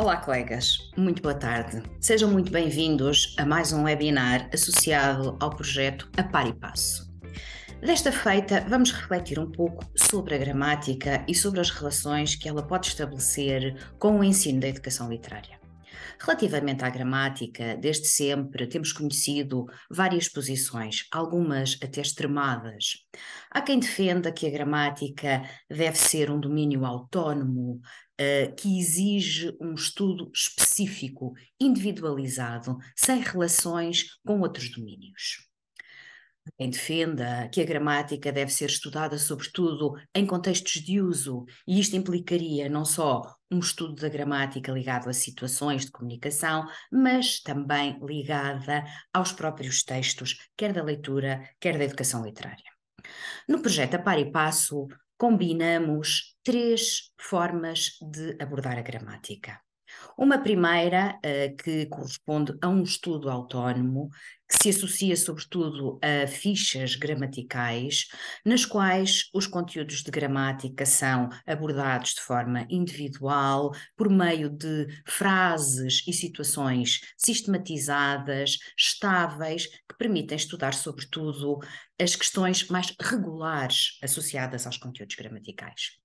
Olá, colegas. Muito boa tarde. Sejam muito bem-vindos a mais um webinar associado ao projeto A Par e Passo. Desta feita, vamos refletir um pouco sobre a gramática e sobre as relações que ela pode estabelecer com o ensino da educação literária. Relativamente à gramática, desde sempre temos conhecido várias posições, algumas até extremadas. Há quem defenda que a gramática deve ser um domínio autónomo, uh, que exige um estudo específico, individualizado, sem relações com outros domínios. Quem defenda que a gramática deve ser estudada, sobretudo, em contextos de uso, e isto implicaria não só um estudo da gramática ligado a situações de comunicação, mas também ligada aos próprios textos, quer da leitura, quer da educação literária. No projeto A Par e Passo, combinamos três formas de abordar a gramática. Uma primeira, eh, que corresponde a um estudo autónomo, que se associa sobretudo a fichas gramaticais, nas quais os conteúdos de gramática são abordados de forma individual, por meio de frases e situações sistematizadas, estáveis, que permitem estudar, sobretudo, as questões mais regulares associadas aos conteúdos gramaticais.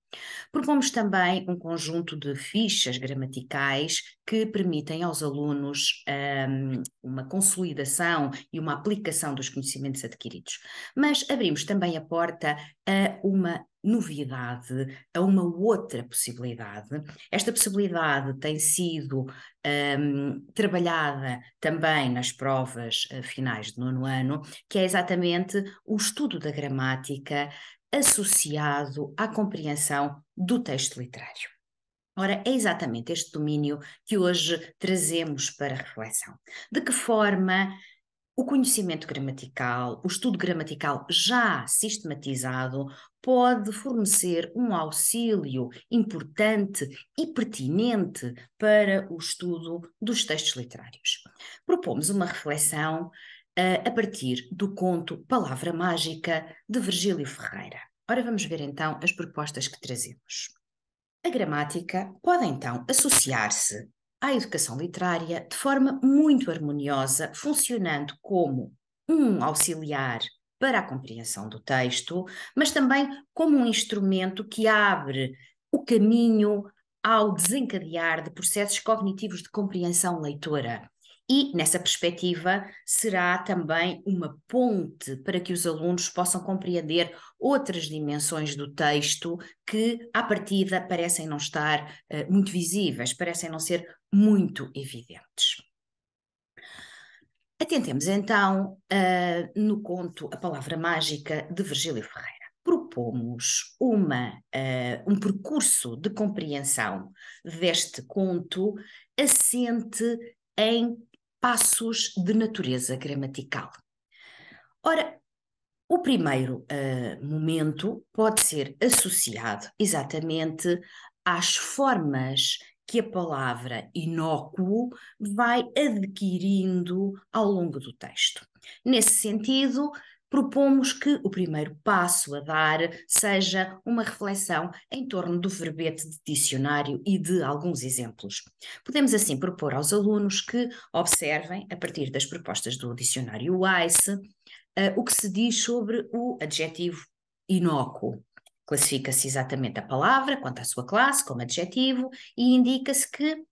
Propomos também um conjunto de fichas gramaticais que permitem aos alunos um, uma consolidação e uma aplicação dos conhecimentos adquiridos. Mas abrimos também a porta a uma novidade, a uma outra possibilidade. Esta possibilidade tem sido um, trabalhada também nas provas uh, finais de nono ano, que é exatamente o estudo da gramática associado à compreensão do texto literário. Ora, é exatamente este domínio que hoje trazemos para reflexão. De que forma o conhecimento gramatical, o estudo gramatical já sistematizado, pode fornecer um auxílio importante e pertinente para o estudo dos textos literários. Propomos uma reflexão a partir do conto Palavra Mágica de Virgílio Ferreira. Ora, vamos ver então as propostas que trazemos. A gramática pode então associar-se à educação literária de forma muito harmoniosa, funcionando como um auxiliar para a compreensão do texto, mas também como um instrumento que abre o caminho ao desencadear de processos cognitivos de compreensão leitora, e, nessa perspectiva, será também uma ponte para que os alunos possam compreender outras dimensões do texto que, à partida, parecem não estar uh, muito visíveis, parecem não ser muito evidentes. Atentemos então uh, no conto A Palavra Mágica de Virgílio Ferreira. Propomos uma, uh, um percurso de compreensão deste conto assente em passos de natureza gramatical. Ora, o primeiro uh, momento pode ser associado exatamente às formas que a palavra inócuo vai adquirindo ao longo do texto. Nesse sentido, propomos que o primeiro passo a dar seja uma reflexão em torno do verbete de dicionário e de alguns exemplos. Podemos assim propor aos alunos que observem, a partir das propostas do dicionário Wise uh, o que se diz sobre o adjetivo inócuo. Classifica-se exatamente a palavra quanto à sua classe como adjetivo e indica-se que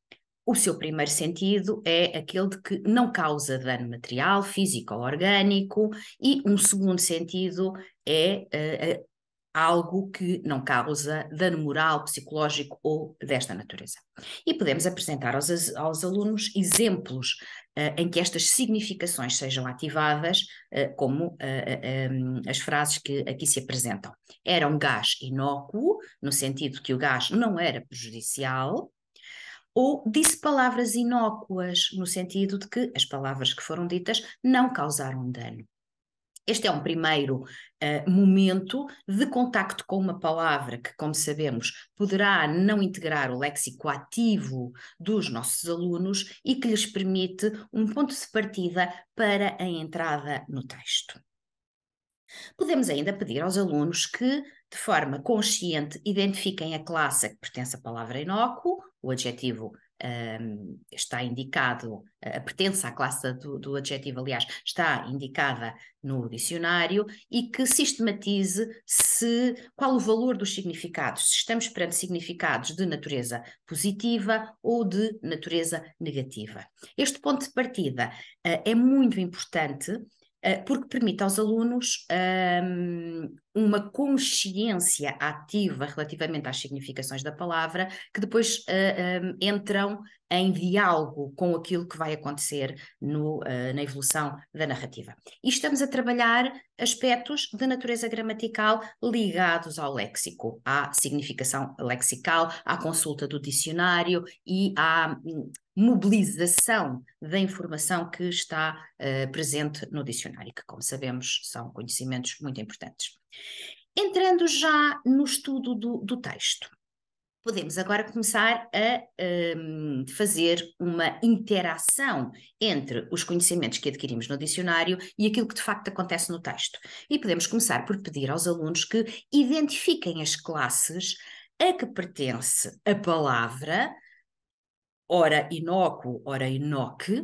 o seu primeiro sentido é aquele de que não causa dano material, físico ou orgânico, e um segundo sentido é uh, algo que não causa dano moral, psicológico ou desta natureza. E podemos apresentar aos, aos alunos exemplos uh, em que estas significações sejam ativadas, uh, como as frases que aqui se apresentam. Era um gás inócuo, no sentido que o gás não era prejudicial ou disse palavras inócuas, no sentido de que as palavras que foram ditas não causaram dano. Este é um primeiro uh, momento de contacto com uma palavra que, como sabemos, poderá não integrar o léxico ativo dos nossos alunos e que lhes permite um ponto de partida para a entrada no texto. Podemos ainda pedir aos alunos que, de forma consciente, identifiquem a classe a que pertence a palavra inócuo o adjetivo um, está indicado, a pertença à classe do, do, adjetivo, aliás, está indicada no dicionário e que sistematize se qual o valor dos significados, se estamos perante significados de natureza positiva ou de natureza negativa. Este ponto de partida uh, é muito importante eh, porque permite aos alunos um, ehm, uma consciência ativa relativamente às significações da palavra, que depois uh, eh, um, ehm, entram em diálogo com aquilo que vai acontecer no, uh, na evolução da narrativa. E estamos a trabalhar aspectos da natureza gramatical ligados ao léxico, à significação lexical, à consulta do dicionário e à hum, mobilização da informação que está uh, presente no dicionário, que, como sabemos, são conhecimentos muito importantes. Entrando já no estudo do, do texto podemos agora começar a um, fazer uma interação entre os conhecimentos que adquirimos no dicionário e aquilo que de facto acontece no texto. E podemos começar por pedir aos alunos que identifiquem as classes a que pertence a palavra, ora inócuo, ora inoque,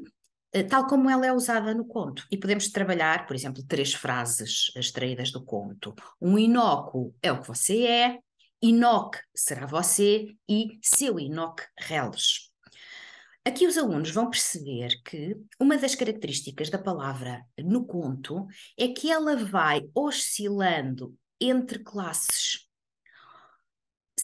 eh, tal como ela é usada no conto. E podemos trabalhar, por exemplo, três frases extraídas do conto. Um inócuo é o que você é, Inoc será você e seu Inoc reles. Aqui os alunos vão perceber que uma das características da palavra no conto é que ela vai oscilando entre classes.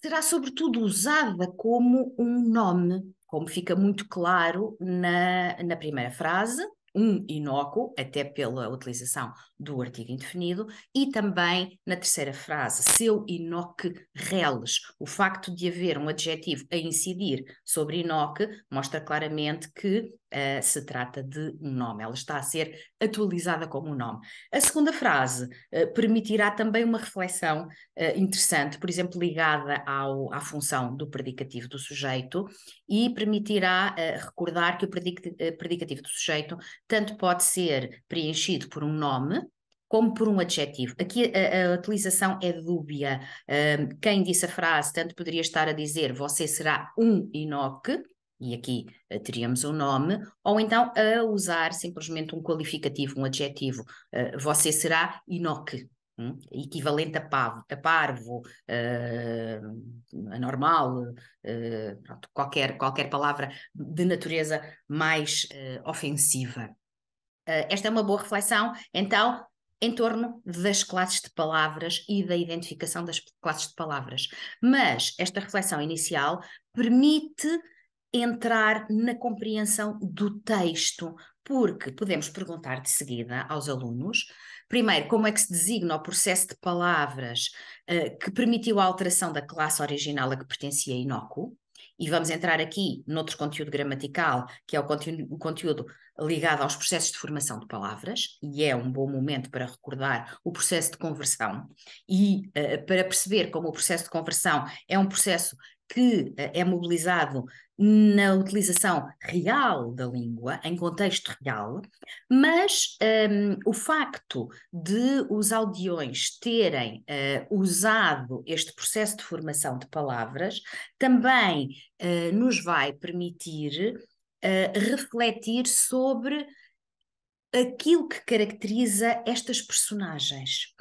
Será sobretudo usada como um nome, como fica muito claro na, na primeira frase, um inócuo, até pela utilização do artigo indefinido, e também na terceira frase, seu inoque reles. O facto de haver um adjetivo a incidir sobre inoque mostra claramente que eh, se trata de um nome, ela está a ser atualizada como um nome. A segunda frase uh, permitirá também uma reflexão uh, interessante, por exemplo, ligada ao, à função do predicativo do sujeito e permitirá recordar que o predicativo do sujeito tanto pode ser preenchido por um nome, como por um adjetivo. Aqui a, a utilização é dúbia. Um, quem disse a frase tanto poderia estar a dizer você será um Enoque, e aqui uh, teríamos o um nome, ou então a usar simplesmente um qualificativo, um adjetivo. Uh, você será Inoque, um, equivalente a parvo, a, parvo, uh, eh, a normal, uh, pronto, qualquer, qualquer palavra de natureza mais ofensiva. esta é uma boa reflexão, então, em torno das classes de palavras e da identificação das classes de palavras. Mas esta reflexão inicial permite entrar na compreensão do texto, porque podemos perguntar de seguida aos alunos, primeiro, como é que se designa o processo de palavras uh, que permitiu a alteração da classe original a que pertencia Inócuo, e vamos entrar aqui noutro conteúdo gramatical, que é o conteúdo, o conteúdo ligado aos processos de formação de palavras, e é um bom momento para recordar o processo de conversão e uh, para perceber como o processo de conversão é um processo que eh, é mobilizado na utilização real da língua, em contexto real, mas um, o facto de os audiões terem uh, usado este processo de formação de palavras também uh, nos vai permitir uh, refletir sobre aquilo que caracteriza estas personagens.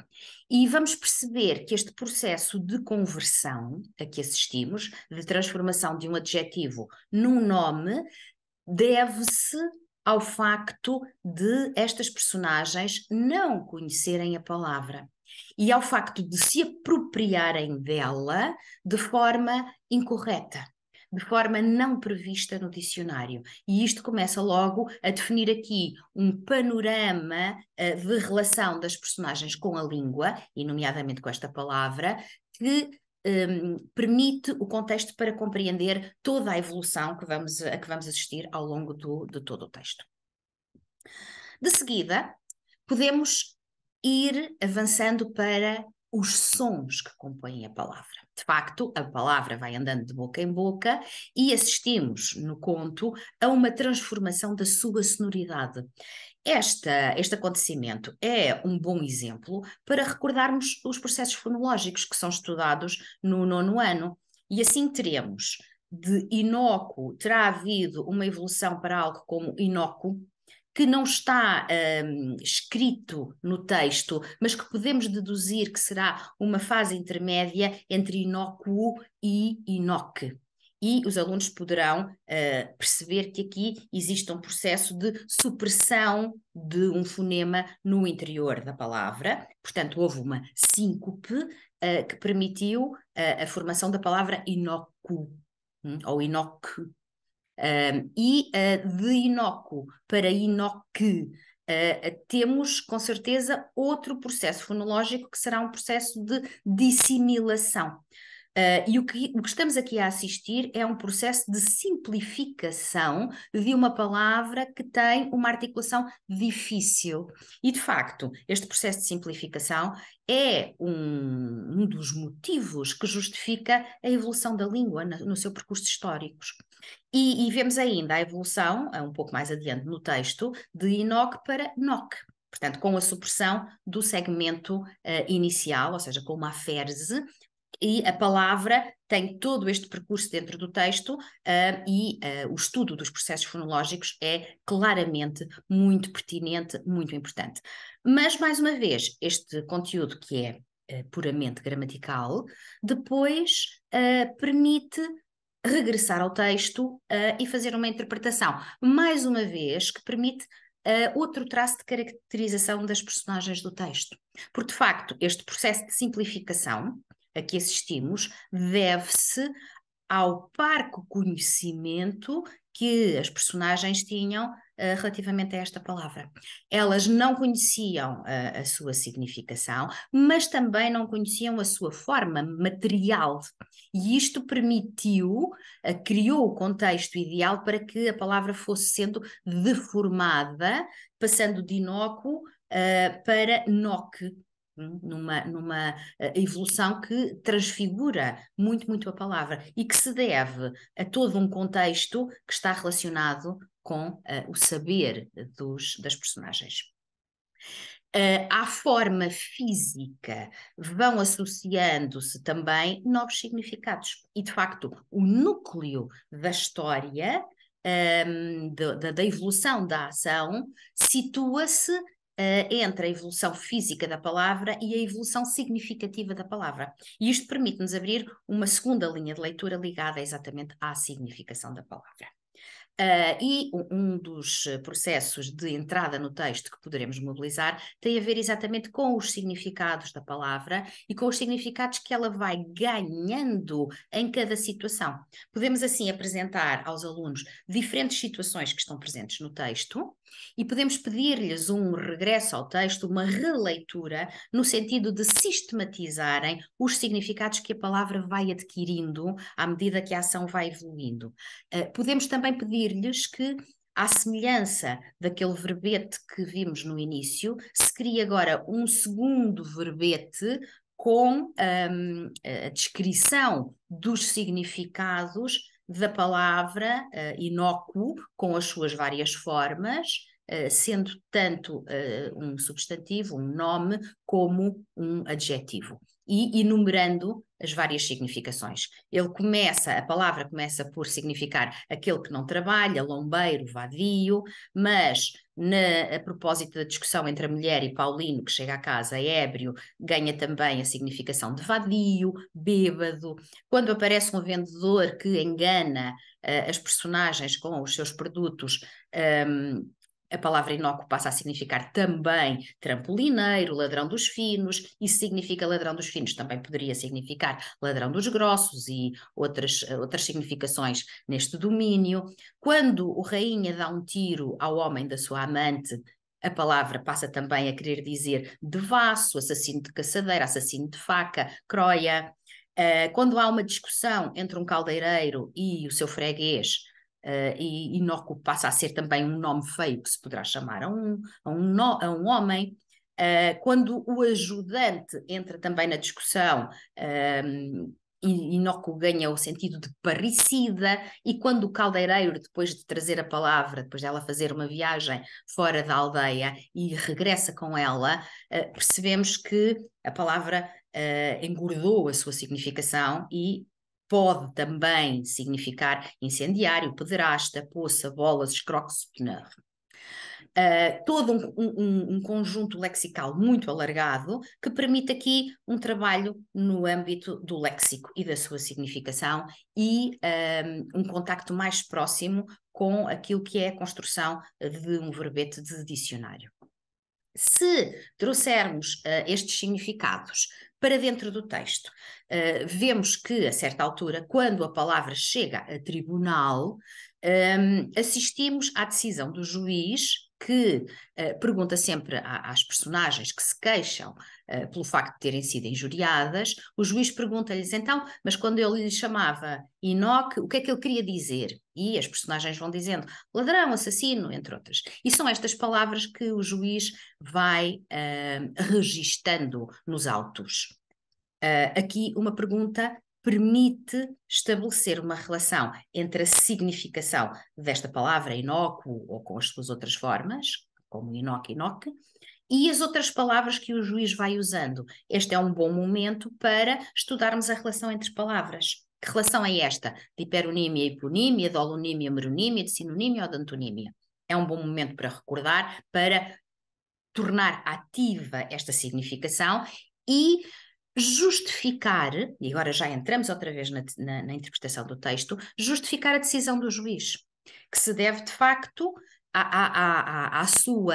E vamos perceber que este processo de conversão a que assistimos, de transformação de um adjetivo num nome, deve-se ao facto de estas personagens não conhecerem a palavra e ao facto de se apropriarem dela de forma incorreta de forma não prevista no dicionário. E isto começa logo a definir aqui um panorama uh, de relação das personagens com a língua, e nomeadamente com esta palavra, que um, ehm, permite o contexto para compreender toda a evolução que vamos, a que vamos assistir ao longo do, de todo o texto. De seguida, podemos ir avançando para os sons que compõem a palavra. De facto, a palavra vai andando de boca em boca e assistimos no conto a uma transformação da sua sonoridade. Esta, este acontecimento é um bom exemplo para recordarmos os processos fonológicos que são estudados no nono ano. E assim teremos de inócuo, terá havido uma evolução para algo como inócuo, que não está um, escrito no texto, mas que podemos deduzir que será uma fase intermédia entre inócuo e inoque e os alunos poderão uh, perceber que aqui existe um processo de supressão de um fonema no interior da palavra. Portanto, houve uma síncope uh, que permitiu uh, a formação da palavra inocu hum, ou inoque, um, e uh, de inócuo para inoque, Uh, temos com certeza outro processo fonológico que será um processo de dissimilação. Uh, e o que, o que, estamos aqui a assistir é um processo de simplificação de uma palavra que tem uma articulação difícil. E, de facto, este processo de simplificação é um, um dos motivos que justifica a evolução da língua no seu percurso histórico. E, e, vemos ainda a evolução, ah, um pouco mais adiante no texto, de Enoch para Noc portanto, com a supressão do segmento uh, inicial, ou seja, com uma aferese e a palavra tem todo este percurso dentro do texto uh, e uh, o estudo dos processos fonológicos é claramente muito pertinente, muito importante. Mas, mais uma vez, este conteúdo que é uh, puramente gramatical, depois permite regressar ao texto e fazer uma interpretação, mais uma vez, que permite Uh, outro traço de caracterização das personagens do texto. Porque, de facto, este processo de simplificação a que assistimos deve-se ao parco conhecimento que as personagens tinham eh, relativamente a esta palavra. Elas não conheciam a, eh, a sua significação, mas também não conheciam a sua forma material. E isto permitiu, eh, criou o contexto ideal para que a palavra fosse sendo deformada, passando de inócuo uh, para noque, numa, numa eh, evolução que transfigura muito, muito a palavra e que se deve a todo um contexto que está relacionado com uh, o saber dos, das personagens. Uh, à forma física vão associando-se também novos significados. E, de facto, o núcleo da história, um, ehm, da, da evolução da ação, situa-se uh, entre a evolução física da palavra e a evolução significativa da palavra. E isto permite-nos abrir uma segunda linha de leitura ligada exatamente à significação da palavra. Uh, e um dos processos de entrada no texto que poderemos mobilizar tem a ver exatamente com os significados da palavra e com os significados que ela vai ganhando em cada situação. Podemos assim apresentar aos alunos diferentes situações que estão presentes no texto e podemos pedir-lhes um regresso ao texto, uma releitura, no sentido de sistematizarem os significados que a palavra vai adquirindo à medida que a ação vai evoluindo. Uh, podemos também pedir-lhes que à semelhança daquele verbete que vimos no início, se cria agora um segundo verbete com um, a descrição dos significados da palavra uh, inócuo, com as suas várias formas, uh, sendo tanto uh, um substantivo, um nome, como um adjetivo, e enumerando as várias significações. Ele começa, a palavra começa por significar aquele que não trabalha, lombeiro, vadio, mas na, a propósito da discussão entre a mulher e Paulino, que chega a casa ébrio, ganha também a significação de vadio, bêbado. Quando aparece um vendedor que engana uh, as personagens com os seus produtos, um, ehm, a palavra inócuo passa a significar também trampolineiro, ladrão dos finos, e significa ladrão dos finos, também poderia significar ladrão dos grossos e outras, eh, outras significações neste domínio. Quando o rainha dá um tiro ao homem da sua amante, a palavra passa também a querer dizer devasso, assassino de caçadeira, assassino de faca, croia. Eh, quando há uma discussão entre um caldeireiro e o seu freguês, Uh, e Inócuo passa a ser também um nome feio que se poderá chamar a um, a um, no, a um homem. Uh, quando o ajudante entra também na discussão, um, ehm, Inócuo ganha o sentido de parricida, e quando o caldeireiro, depois de trazer a palavra, depois dela fazer uma viagem fora da aldeia e regressa com ela, uh, percebemos que a palavra engordou a sua significação e pode também significar incendiário, pederasta, poça, bolas, escroxpner. Uh, ah, todo um, um, um, conjunto lexical muito alargado que permite aqui um trabalho no âmbito do léxico e da sua significação e um, ah, um contacto mais próximo com aquilo que é a construção de um verbete de dicionário. Se trouxermos uh, estes significados para dentro do texto. Uh, vemos que, a certa altura, quando a palavra chega a tribunal, um, ah, assistimos à decisão do juiz que uh, pergunta sempre a, às personagens que se queixam uh, pelo facto de terem sido injuriadas, o juiz pergunta-lhes então, mas quando ele lhe chamava Enoque, o que é que ele queria dizer? E as personagens vão dizendo ladrão, assassino, entre outras. E são estas palavras que o juiz vai uh, registando nos autos. Uh, aqui uma pergunta permite estabelecer uma relação entre a significação desta palavra inócuo ou com as suas outras formas, como inoque, inoque, e as outras palavras que o juiz vai usando. Este é um bom momento para estudarmos a relação entre palavras. Que relação é esta? De hiperonímia e hiponímia, de holonímia, meronímia, de sinonímia ou de antonímia? É um bom momento para recordar, para tornar ativa esta significação e justificar, e agora já entramos outra vez na, na, na interpretação do texto, justificar a decisão do juiz, que se deve de facto à, à, à, à, sua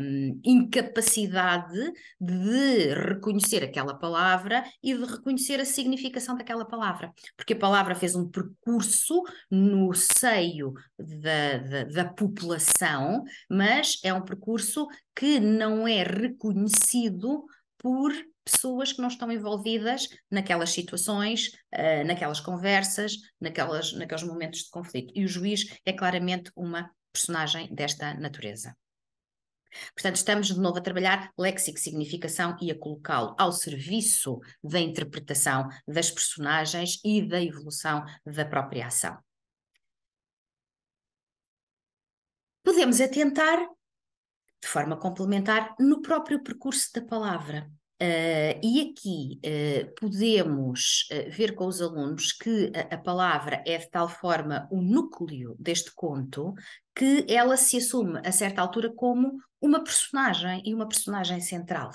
um, incapacidade de reconhecer aquela palavra e de reconhecer a significação daquela palavra. Porque a palavra fez um percurso no seio da, da, da população, mas é um percurso que não é reconhecido por pessoas que não estão envolvidas naquelas situações, uh, naquelas conversas, naquelas, naqueles momentos de conflito. E o juiz é claramente uma personagem desta natureza. Portanto, estamos de novo a trabalhar léxico, significação e a colocá-lo ao serviço da interpretação das personagens e da evolução da própria ação. Podemos atentar de forma complementar no próprio percurso da palavra. Uh, e aqui uh, podemos uh, ver com os alunos que a, a, palavra é de tal forma o núcleo deste conto que ela se assume a certa altura como uma personagem e uma personagem central.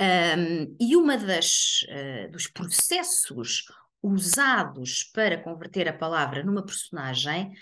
Um, e uma das dos processos usados para converter a palavra numa personagem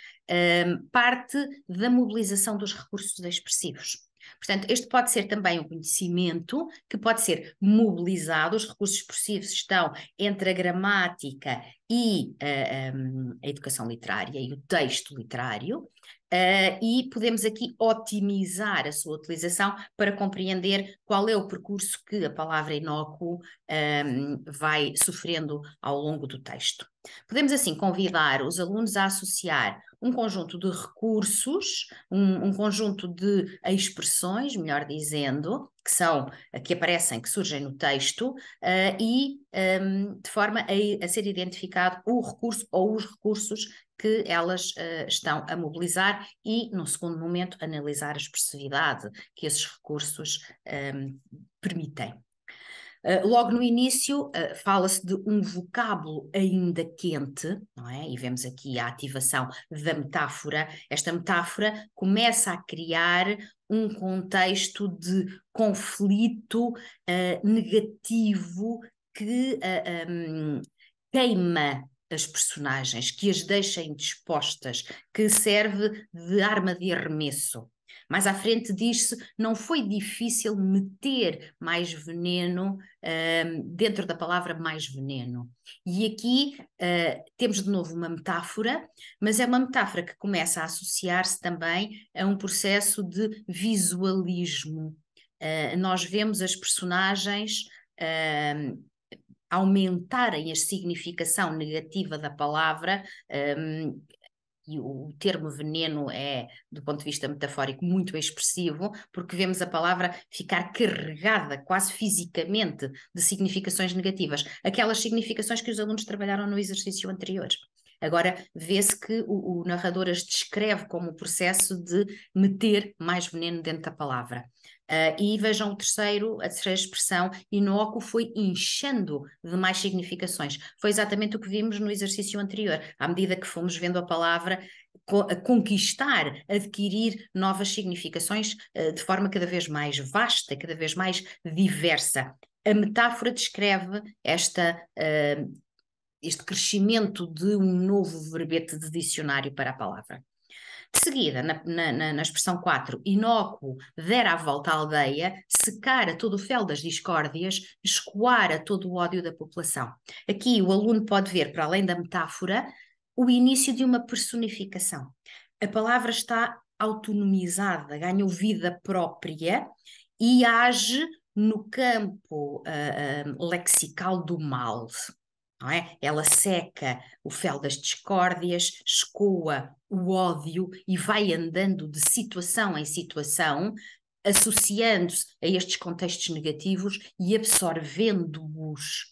um, parte da mobilização dos recursos expressivos. Portanto, este pode ser também um conhecimento que pode ser mobilizado, os recursos expressivos estão entre a gramática e uh, eh, um, ehm, a educação literária e o texto literário, Uh, e podemos aqui otimizar a sua utilização para compreender qual é o percurso que a palavra inócuo ehm, vai sofrendo ao longo do texto. Podemos assim convidar os alunos a associar um conjunto de recursos, um, um conjunto de expressões, melhor dizendo, que são, que aparecem, que surgem no texto, uh, e um, ehm, de forma a, a, ser identificado o recurso ou os recursos que elas uh, estão a mobilizar e, no segundo momento, analisar a expressividade que esses recursos um, ehm, permitem. Ah, logo no início, uh, fala-se de um vocábulo ainda quente, não é? E vemos aqui a ativação da metáfora. Esta metáfora começa a criar um contexto de conflito uh, negativo que um, queima as personagens, que as deixa indispostas, que serve de arma de arremesso. Mais à frente diz-se, não foi difícil meter mais veneno uh, dentro da palavra mais veneno. E aqui uh, temos de novo uma metáfora, mas é uma metáfora que começa a associar-se também a um processo de visualismo. Uh, nós vemos as personagens aumentarem a significação negativa da palavra, um, e o termo veneno é, do ponto de vista metafórico, muito expressivo, porque vemos a palavra ficar carregada quase fisicamente de significações negativas, aquelas significações que os alunos trabalharam no exercício anterior. Agora vê-se que o, o, narrador as descreve como o processo de meter mais veneno dentro da palavra. Uh, e vejam o terceiro, a terceira expressão, Inócuo foi inchando de mais significações. Foi exatamente o que vimos no exercício anterior. À medida que fomos vendo a palavra, a conquistar, adquirir novas significações ah, de forma cada vez mais vasta, cada vez mais diversa. A metáfora descreve esta, ah, este crescimento de um novo verbete de dicionário para a palavra. De seguida, na, na, na expressão 4, Inócuo dera a volta à aldeia, secara todo o fel das discórdias, escoara todo o ódio da população. Aqui o aluno pode ver, para além da metáfora, o início de uma personificação. A palavra está autonomizada, ganha vida própria e age no campo uh, lexical do mal não é? Ela seca o fel das discórdias, escoa o ódio e vai andando de situação em situação, associando-se a estes contextos negativos e absorvendo-os.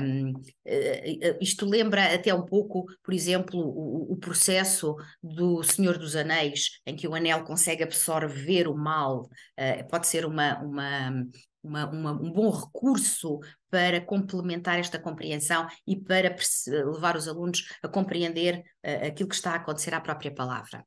Um, eh, eh, isto lembra até um pouco, por exemplo, o, o, processo do Senhor dos Anéis, em que o anel consegue absorver o mal. Uh, pode ser uma, uma, uma, uma, um bom recurso para complementar esta compreensão e para levar os alunos a compreender uh, aquilo que está a acontecer à própria palavra.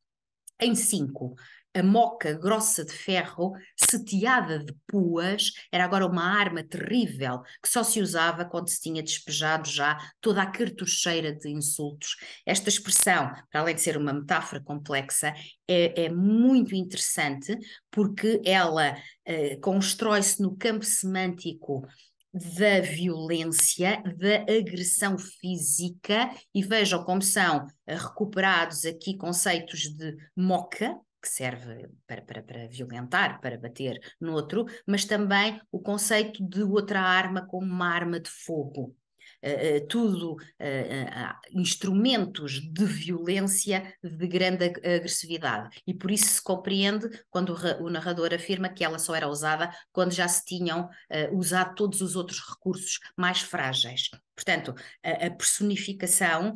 Em cinco, a moca grossa de ferro, seteada de puas, era agora uma arma terrível que só se usava quando se tinha despejado já toda a cartucheira de insultos. Esta expressão, para além de ser uma metáfora complexa, é, é muito interessante porque ela eh, constrói-se no campo semântico da violência, da agressão física, e vejam como são recuperados aqui conceitos de moca, que serve para, para, para violentar, para bater no outro, mas também o conceito de outra arma como uma arma de fogo. Eh, eh, tudo uh, instrumentos de violência de grande agressividade. E por isso se compreende quando o, narrador afirma que ela só era usada quando já se tinham usado todos os outros recursos mais frágeis. Portanto, a, a personificação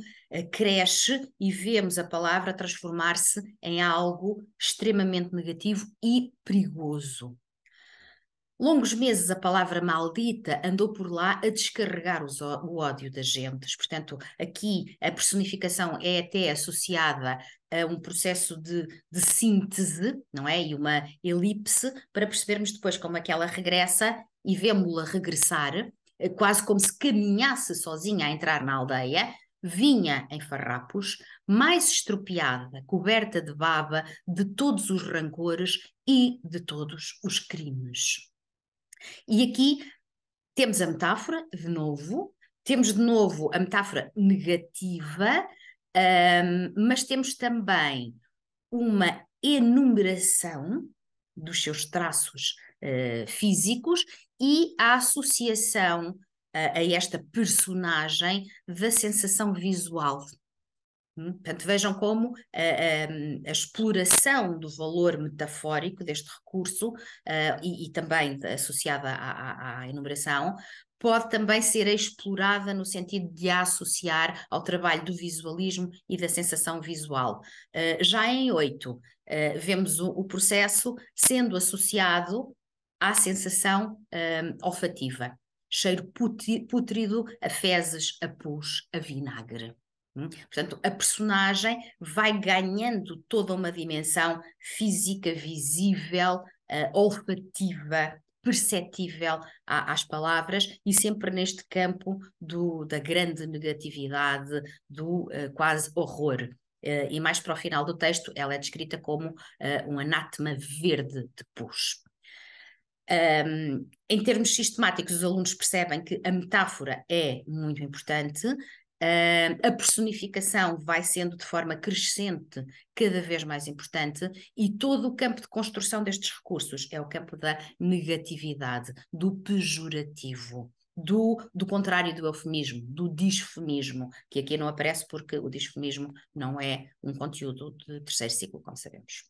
cresce e vemos a palavra transformar-se em algo extremamente negativo e perigoso. Longos meses a palavra maldita andou por lá a descarregar os, o ódio das gentes. Portanto, aqui a personificação é até associada a um processo de, de síntese, não é? E uma elipse, para percebermos depois como é que ela regressa e vemos-la regressar, eh, quase como se caminhasse sozinha a entrar na aldeia, vinha em farrapos, mais estropiada, coberta de baba, de todos os rancores e de todos os crimes. E aqui temos a metáfora, de novo, temos de novo a metáfora negativa, um, mas temos também uma enumeração dos seus traços uh, físicos e a associação uh, a esta personagem da sensação visual Hum? Portanto, vejam como a, a, a, exploração do valor metafórico deste recurso uh, e, e, também associada à, à, enumeração pode também ser explorada no sentido de a associar ao trabalho do visualismo e da sensação visual. Uh, já em 8, uh, eh, vemos o, o, processo sendo associado à sensação olfativa. Cheiro putrido a fezes, a pus, a vinagre. Hum? Portanto, a personagem vai ganhando toda uma dimensão física, visível, uh, eh, olfativa, perceptível às palavras e sempre neste campo do, da grande negatividade, do uh, quase horror. Uh, e mais para o final do texto, ela é descrita como um anátema verde de pus. Um, em termos sistemáticos, os alunos percebem que a metáfora é muito importante, ah, a personificação vai sendo de forma crescente cada vez mais importante e todo o campo de construção destes recursos é o campo da negatividade, do pejorativo. Do, do contrário do eufemismo, do disfemismo, que aqui não aparece porque o disfemismo não é um conteúdo de terceiro ciclo, como sabemos.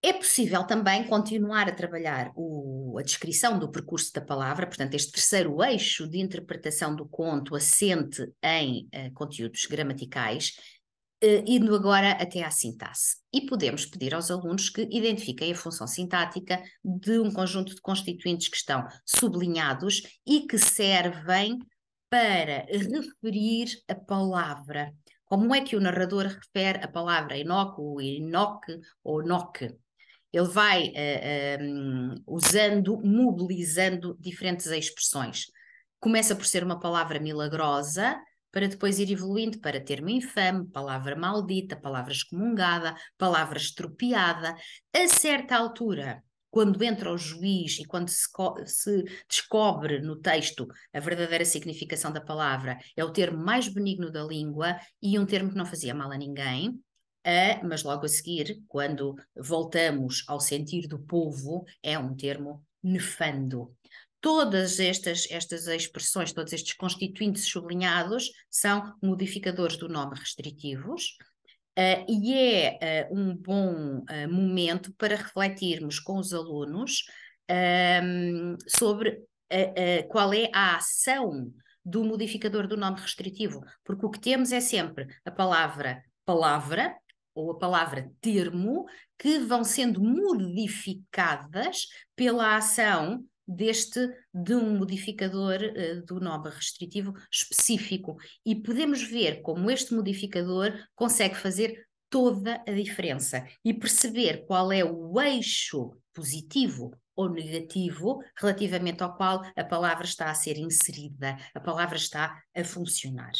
É possível também continuar a trabalhar o, a descrição do percurso da palavra, portanto, este terceiro eixo de interpretação do conto assente em uh, conteúdos gramaticais, uh, indo agora até à sintaxe. E podemos pedir aos alunos que identifiquem a função sintática de um conjunto de constituintes que estão sublinhados e que servem para referir a palavra. Como é que o narrador refere a palavra inócuo, inoque ou noque? ele vai uh, eh, um, eh, usando, mobilizando diferentes expressões. Começa por ser uma palavra milagrosa, para depois ir evoluindo para termo infame, palavra maldita, palavra excomungada, palavra estropiada. A certa altura, quando entra o juiz e quando se, se, descobre no texto a verdadeira significação da palavra, é o termo mais benigno da língua e um termo que não fazia mal a ninguém mas logo a seguir, quando voltamos ao sentir do povo, é um termo nefando. Todas estas, estas expressões, todos estes constituintes sublinhados são modificadores do nome restritivos, Uh, e é uh, um bom uh, momento para refletirmos com os alunos ehm, sobre qual é a ação do modificador do nome restritivo, porque o que temos é sempre a palavra palavra ou a palavra termo, que vão sendo modificadas pela ação deste de um modificador uh, do nome restritivo específico e podemos ver como este modificador consegue fazer toda a diferença e perceber qual é o eixo positivo ou negativo relativamente ao qual a palavra está a ser inserida, a palavra está a funcionar.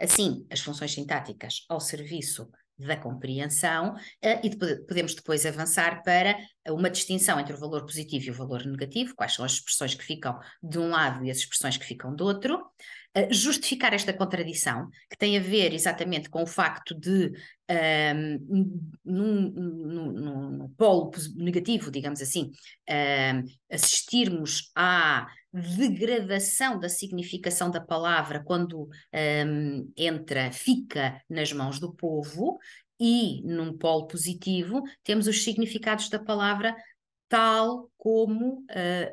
Assim, as funções sintáticas ao serviço da compreensão eh, e podemos depois avançar para uma distinção entre o valor positivo e o valor negativo, quais são as expressões que ficam de um lado e as expressões que ficam do outro, justificar esta contradição, que tem a ver exatamente com o facto de, um, num, num, num, polo negativo, digamos assim, um, assistirmos à degradação da significação da palavra quando um, entra, fica nas mãos do povo. E num polo positivo, temos os significados da palavra tal como uh,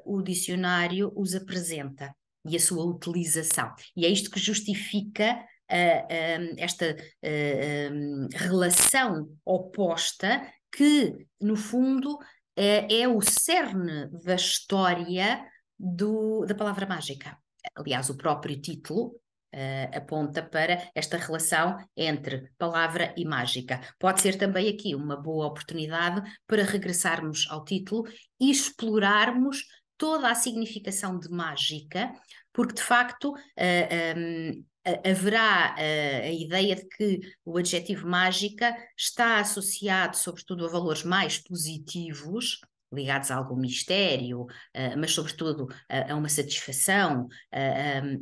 o dicionário os apresenta e a sua utilização. E é isto que justifica uh, ah, um, ah, esta uh, ah, um, relação oposta que, no fundo, é, é o cerne da história do, da palavra mágica. Aliás, o próprio título Uh, aponta para esta relação entre palavra e mágica. Pode ser também aqui uma boa oportunidade para regressarmos ao título e explorarmos toda a significação de mágica, porque de facto uh, ah, um, ah, ah, haverá uh, a ideia de que o adjetivo mágica está associado, sobretudo, a valores mais positivos. Ligados a algum mistério, mas sobretudo a, uma satisfação,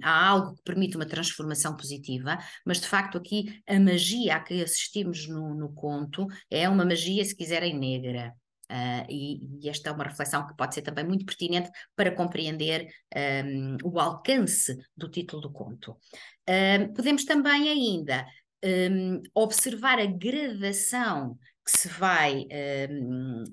a algo que permite uma transformação positiva. Mas de facto, aqui a magia a que assistimos no, no conto é uma magia, se quiserem, negra Uh, e, e, esta é uma reflexão que pode ser também muito pertinente para compreender um, ah, o alcance do título do conto. Um, ah, podemos também ainda um, observar a gradação que se vai um,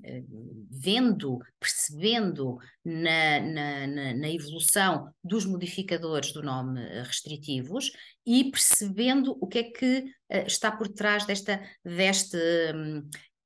vendo, percebendo na, na, na, evolução dos modificadores do nome restritivos e percebendo o que é que está por trás desta, deste,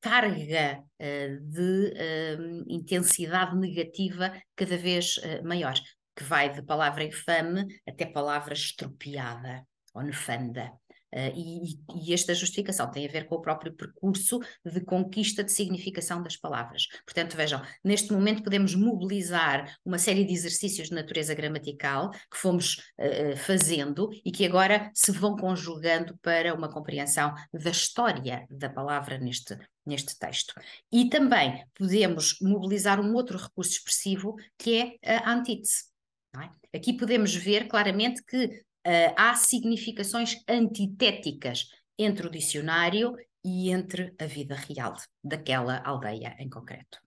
carga eh, de eh, intensidade negativa cada vez eh, maior, que vai de palavra infame até palavra estropiada ou nefanda. Eh, e, e esta justificação tem a ver com o próprio percurso de conquista de significação das palavras. Portanto, vejam, neste momento podemos mobilizar uma série de exercícios de natureza gramatical que fomos uh, fazendo e que agora se vão conjugando para uma compreensão da história da palavra neste neste texto. E também podemos mobilizar um outro recurso expressivo que é a antítese. É? Aqui podemos ver claramente que uh, há significações antitéticas entre o dicionário e entre a vida real daquela aldeia em concreto.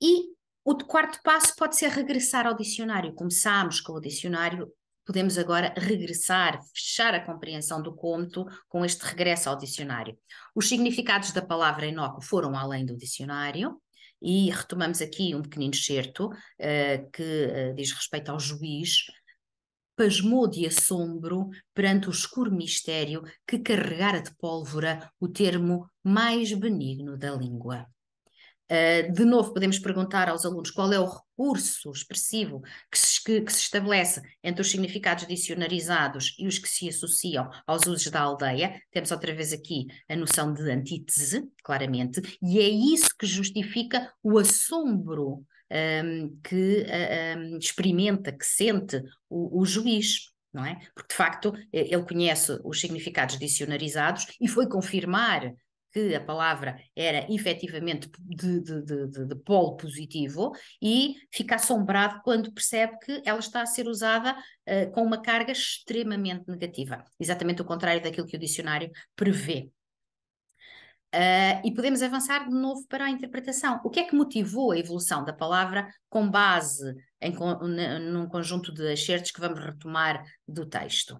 E o quarto passo pode ser regressar ao dicionário. Começámos com o dicionário, podemos agora regressar, fechar a compreensão do conto com este regresso ao dicionário. Os significados da palavra inócuo foram além do dicionário, e retomamos aqui um pequenino excerto uh, que uh, diz respeito ao juiz, pasmou de assombro perante o escuro mistério que carregara de pólvora o termo mais benigno da língua. Uh, de novo, podemos perguntar aos alunos qual é o recurso expressivo que se, que, que se, estabelece entre os significados dicionarizados e os que se associam aos usos da aldeia. Temos outra vez aqui a noção de antítese, claramente, e é isso que justifica o assombro um, que um, experimenta, que sente o, o juiz. Não é? Porque, de facto, ele conhece os significados dicionarizados e foi confirmar que a palavra era efetivamente de, de, de, de, polo positivo e fica assombrado quando percebe que ela está a ser usada uh, com uma carga extremamente negativa. Exatamente o contrário daquilo que o dicionário prevê. Uh, e podemos avançar de novo para a interpretação. O que é que motivou a evolução da palavra com base em, num conjunto de excertos que vamos retomar do texto?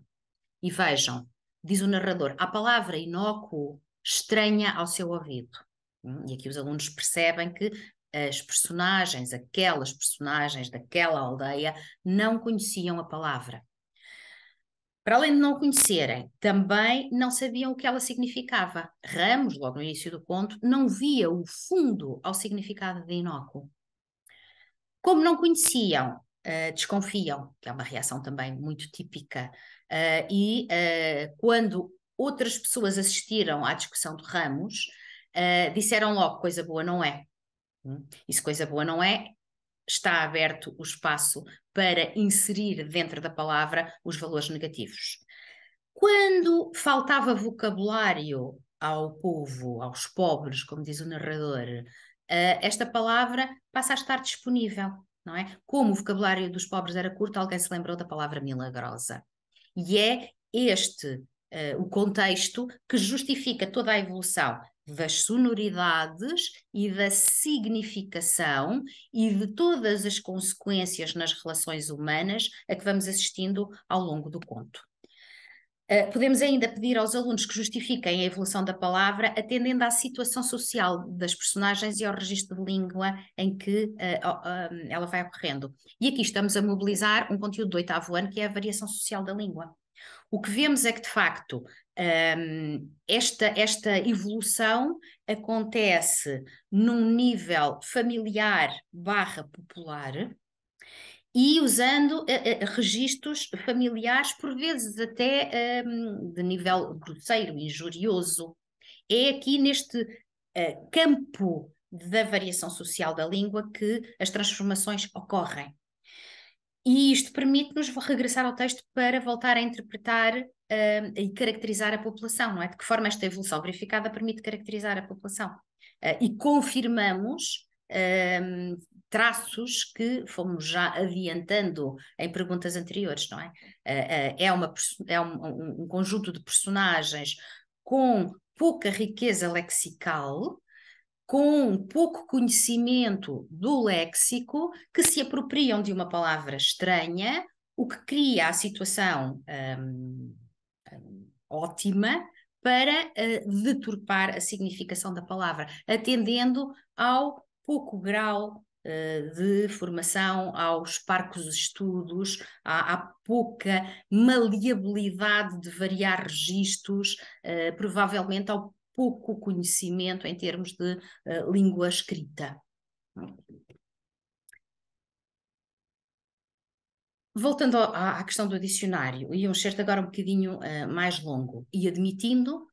E vejam, diz o narrador, a palavra inócuo estranha ao seu ouvido. Hum, e aqui os alunos percebem que as personagens, aquelas personagens daquela aldeia, não conheciam a palavra para além de não conhecerem, também não sabiam o que ela significava. Ramos, logo no início do conto, não via o fundo ao significado de inócuo. Como não conheciam, uh, desconfiam, que é uma reação também muito típica, uh, e uh, quando outras pessoas assistiram à discussão de Ramos, disseram logo: coisa boa não é. Hum? E se coisa boa não é, está aberto o espaço para inserir dentro da palavra os valores negativos. Quando faltava vocabulário ao povo, aos pobres, como diz o narrador, eh, esta palavra passa a estar disponível, não é? Como o vocabulário dos pobres era curto, alguém se lembrou da palavra milagrosa. E é este uh, o contexto que justifica toda a evolução das sonoridades e da significação e de todas as consequências nas relações humanas a que vamos assistindo ao longo do conto. Ah, podemos ainda pedir aos alunos que justifiquem a evolução da palavra atendendo à situação social das personagens e ao registro de língua em que uh, uh, ela vai ocorrendo. E aqui estamos a mobilizar um conteúdo do oitavo ano que é a variação social da língua. O que vemos é que, de facto, um, esta, esta evolução acontece num nível familiar barra popular e usando uh, uh, registros familiares, por vezes até um, de nível grosseiro, injurioso. É aqui neste uh, campo da variação social da língua que as transformações ocorrem. E isto permite-nos regressar ao texto para voltar a interpretar uh, e caracterizar a população, não é? De que forma esta evolução verificada permite caracterizar a população. Uh, e confirmamos hum, traços que fomos já adiantando em perguntas anteriores, não é? Uh, uh, é, uma, é um, um, conjunto de personagens com pouca riqueza lexical, com pouco conhecimento do léxico, que se apropriam de uma palavra estranha, o que cria a situação. Um, ótima para uh, deturpar a significação da palavra, atendendo ao pouco grau eh, de formação, aos parcos estudos, à, à, pouca maleabilidade de variar registros, eh, provavelmente ao pouco conhecimento em termos de língua escrita. Voltando à questão do dicionário, e um certo agora um bocadinho uh, mais longo, e admitindo,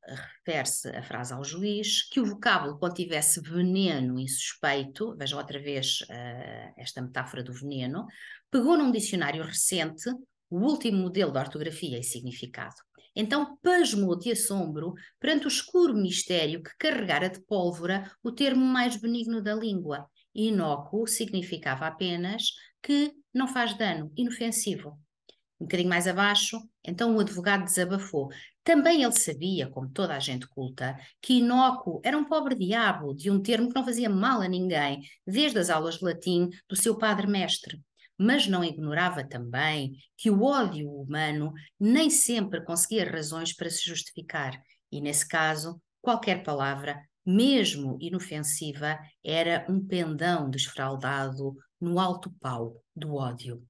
refere-se a frase ao juiz, que o vocábulo contivesse veneno insuspeito, vejam outra vez uh, esta metáfora do veneno, pegou num dicionário recente o último modelo de ortografia e significado. Então pasmou de assombro perante o escuro mistério que carregara de pólvora o termo mais benigno da língua. Inócuo significava apenas que não faz dano, inofensivo. Um bocadinho mais abaixo, então o advogado desabafou. Também ele sabia, como toda a gente culta, que Inócuo era um pobre diabo de um termo que não fazia mal a ninguém, desde as aulas de latim do seu padre-mestre. Mas não ignorava também que o ódio humano nem sempre conseguia razões para se justificar, e nesse caso, qualquer palavra, mesmo inofensiva, era um pendão desfraldado no alto pau do ódio.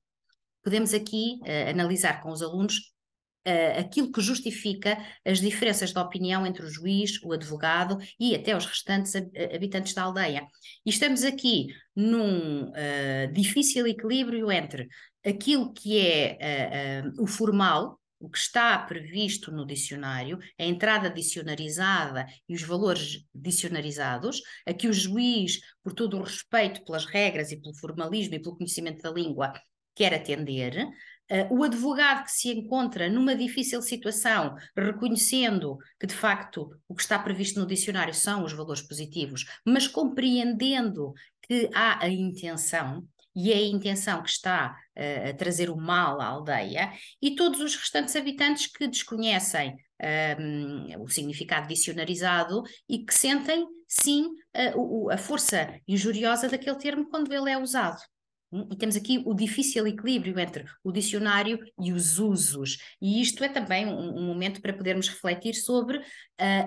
Podemos aqui uh, analisar com os alunos uh, aquilo que justifica as diferenças de opinião entre o juiz, o advogado e até os restantes eh, habitantes da aldeia. E estamos aqui num uh, difícil equilíbrio entre aquilo que é o formal, o que está previsto no dicionário, é a entrada dicionarizada e os valores dicionarizados, a que o juiz, por todo o respeito pelas regras e pelo formalismo e pelo conhecimento da língua, quer atender, uh, o advogado que se encontra numa difícil situação, reconhecendo que de facto o que está previsto no dicionário são os valores positivos, mas compreendendo que há a intenção e é a intenção que está uh, a trazer o mal à aldeia, e todos os restantes habitantes que desconhecem hum, o significado dicionarizado e que sentem, sim, a, a força injuriosa daquele termo quando ele é usado. Hum, e temos aqui o difícil equilíbrio entre o dicionário e os usos. E isto é também um, um momento para podermos refletir sobre uh,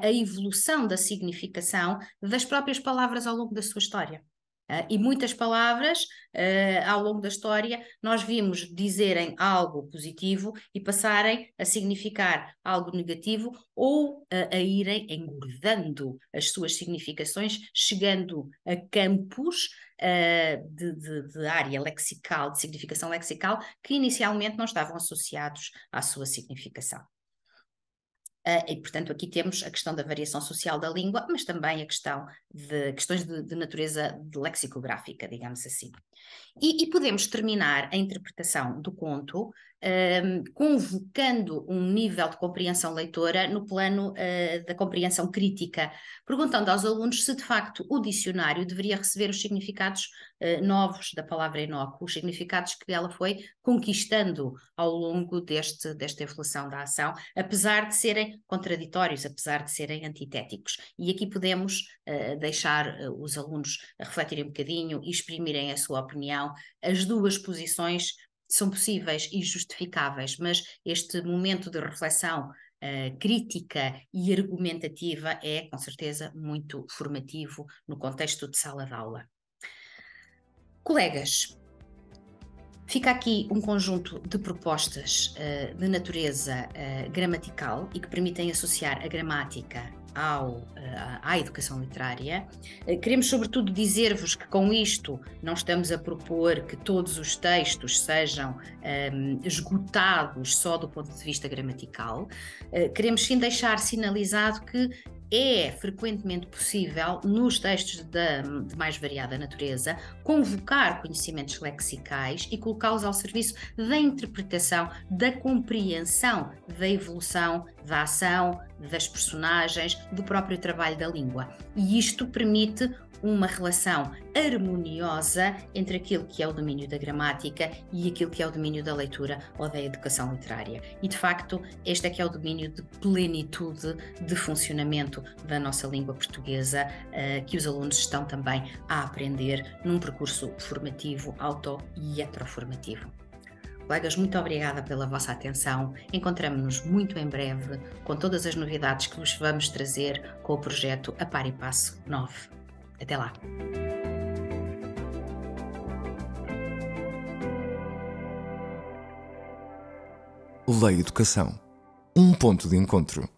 a evolução da significação das próprias palavras ao longo da sua história. Uh, e muitas palavras uh, ao longo da história nós vimos dizerem algo positivo e passarem a significar algo negativo ou uh, a irem engordando as suas significações, chegando a campos ah, de, de, de, área lexical, de significação lexical, que inicialmente não estavam associados à sua significação. Ah, e, portanto, aqui temos a questão da variação social da língua, mas também a questão de questões de, de natureza de lexicográfica, digamos assim. E, e, podemos terminar a interpretação do conto um, ehm, convocando um nível de compreensão leitora no plano uh, da compreensão crítica, perguntando aos alunos se de facto o dicionário deveria receber os significados uh, novos da palavra inócuo, os significados que ela foi conquistando ao longo deste, desta evolução da ação, apesar de serem contraditórios, apesar de serem antitéticos. E aqui podemos uh, deixar os alunos refletirem um bocadinho e exprimirem a sua opinião. As duas posições são possíveis e justificáveis, mas este momento de reflexão uh, crítica e argumentativa é, com certeza, muito formativo no contexto de sala de aula. Colegas, Fica aqui um conjunto de propostas uh, de natureza uh, gramatical e que permitem associar a gramática ao, eh, à educação literária. Eh, queremos, sobretudo, dizer-vos que com isto não estamos a propor que todos os textos sejam um, ehm, esgotados só do ponto de vista gramatical. Eh, queremos sim deixar sinalizado que é frequentemente possível, nos textos de, de mais variada natureza, convocar conhecimentos lexicais e colocá-los ao serviço da interpretação, da compreensão da evolução, da ação, das personagens, do próprio trabalho da língua. E isto permite uma relação harmoniosa entre aquilo que é o domínio da gramática e aquilo que é o domínio da leitura ou da educação literária. E de facto, este é que é o domínio de plenitude de funcionamento da nossa língua portuguesa eh, que os alunos estão também a aprender num percurso formativo, auto e heteroformativo. Colegas, muito obrigada pela vossa atenção. Encontramos-nos muito em breve com todas as novidades que vos vamos trazer com o projeto A Par e Passo 9. Até lá! Lei Educação um ponto de encontro.